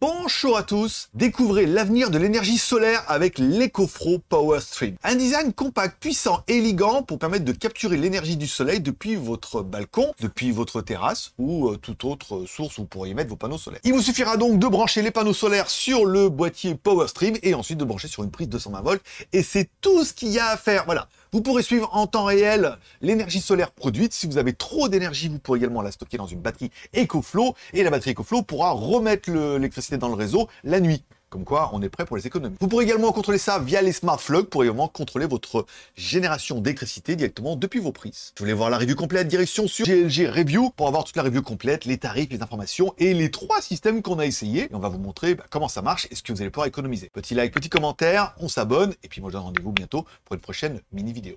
Bonjour à tous, découvrez l'avenir de l'énergie solaire avec l'EcoFro PowerStream. Un design compact, puissant, élégant pour permettre de capturer l'énergie du soleil depuis votre balcon, depuis votre terrasse ou euh, toute autre source où vous pourriez mettre vos panneaux solaires. Il vous suffira donc de brancher les panneaux solaires sur le boîtier PowerStream et ensuite de brancher sur une prise de volts et c'est tout ce qu'il y a à faire. Voilà, vous pourrez suivre en temps réel l'énergie solaire produite. Si vous avez trop d'énergie, vous pourrez également la stocker dans une batterie EcoFlow. Et la batterie EcoFlow pourra remettre l'électricité dans le réseau la nuit. Comme quoi, on est prêt pour les économies. Vous pourrez également contrôler ça via les smart plugs pour également contrôler votre génération d'électricité directement depuis vos prises. vous voulez voir la review complète, direction sur GLG Review pour avoir toute la review complète, les tarifs, les informations et les trois systèmes qu'on a essayés. Et on va vous montrer bah, comment ça marche et ce que vous allez pouvoir économiser. Petit like, petit commentaire, on s'abonne et puis moi je donne rendez-vous bientôt pour une prochaine mini vidéo.